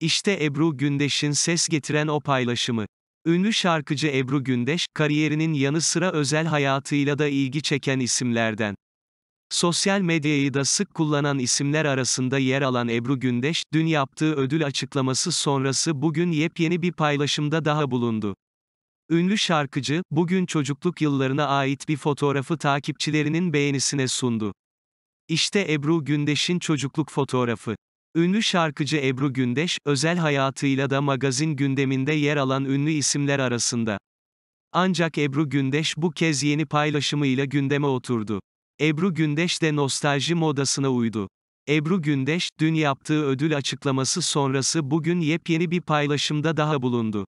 İşte Ebru Gündeş'in ses getiren o paylaşımı. Ünlü şarkıcı Ebru Gündeş, kariyerinin yanı sıra özel hayatıyla da ilgi çeken isimlerden. Sosyal medyayı da sık kullanan isimler arasında yer alan Ebru Gündeş, dün yaptığı ödül açıklaması sonrası bugün yepyeni bir paylaşımda daha bulundu. Ünlü şarkıcı, bugün çocukluk yıllarına ait bir fotoğrafı takipçilerinin beğenisine sundu. İşte Ebru Gündeş'in çocukluk fotoğrafı. Ünlü şarkıcı Ebru Gündeş, özel hayatıyla da magazin gündeminde yer alan ünlü isimler arasında. Ancak Ebru Gündeş bu kez yeni paylaşımıyla gündeme oturdu. Ebru Gündeş de nostalji modasına uydu. Ebru Gündeş, dün yaptığı ödül açıklaması sonrası bugün yepyeni bir paylaşımda daha bulundu.